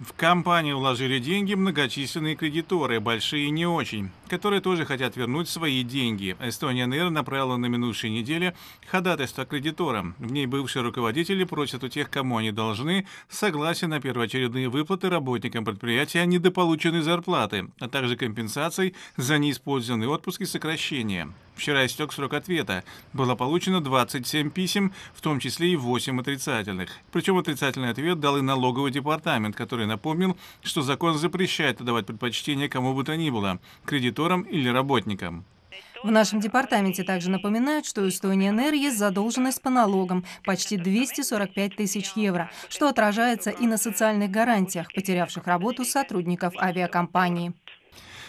В компанию вложили деньги многочисленные кредиторы, большие не очень которые тоже хотят вернуть свои деньги. Эстония Air направила на минувшей неделе ходатайство кредиторам. В ней бывшие руководители просят у тех, кому они должны, согласие на первоочередные выплаты работникам предприятия недополученной зарплаты, а также компенсаций за неиспользованные отпуск и сокращения. Вчера истек срок ответа. Было получено 27 писем, в том числе и 8 отрицательных. Причем отрицательный ответ дал и налоговый департамент, который напомнил, что закон запрещает отдавать предпочтение кому бы то ни было. Кредитор кредиторам или работникам. В нашем департаменте также напоминают, что у Эстонии есть задолженность по налогам – почти 245 тысяч евро, что отражается и на социальных гарантиях потерявших работу сотрудников авиакомпании.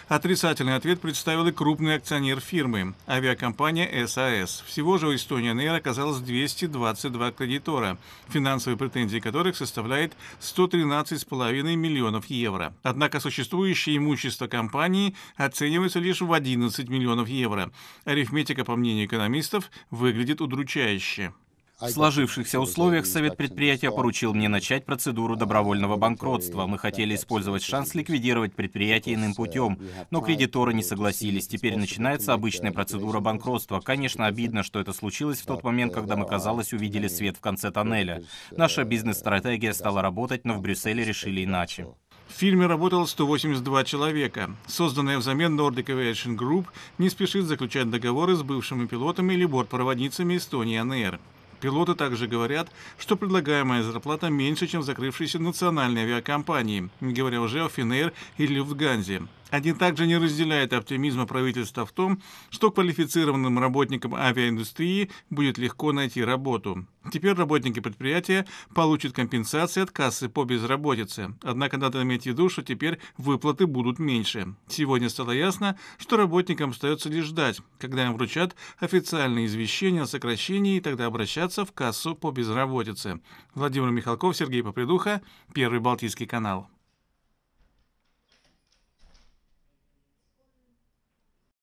Отрицательный ответ представил и крупный акционер фирмы – авиакомпания САС. А Всего же у Эстонии Air оказалось 222 кредитора, финансовые претензии которых составляет 113,5 миллионов евро. Однако существующее имущество компании оценивается лишь в 11 миллионов евро. Арифметика, по мнению экономистов, выглядит удручающе. В сложившихся условиях совет предприятия поручил мне начать процедуру добровольного банкротства. Мы хотели использовать шанс ликвидировать предприятие иным путем, но кредиторы не согласились. Теперь начинается обычная процедура банкротства. Конечно, обидно, что это случилось в тот момент, когда мы, казалось, увидели свет в конце тоннеля. Э, Наша бизнес-стратегия стала работать, но в Брюсселе решили иначе. В фильме работало 182 человека. Созданная взамен Nordic Aviation Group не спешит заключать договоры с бывшими пилотами или бортпроводницами Эстонии НР. Пилоты также говорят, что предлагаемая зарплата меньше, чем закрывшиеся национальные авиакомпании, не говоря уже о Финейр или Люфтганзе. Они также не разделяют оптимизма правительства в том, что квалифицированным работникам авиаиндустрии будет легко найти работу. Теперь работники предприятия получат компенсации от кассы по безработице. Однако надо иметь в виду, что теперь выплаты будут меньше. Сегодня стало ясно, что работникам остается лишь ждать, когда им вручат официальные извещения о сокращении и тогда обращаться в кассу по безработице. Владимир Михалков, Сергей Попридуха, Первый Балтийский канал.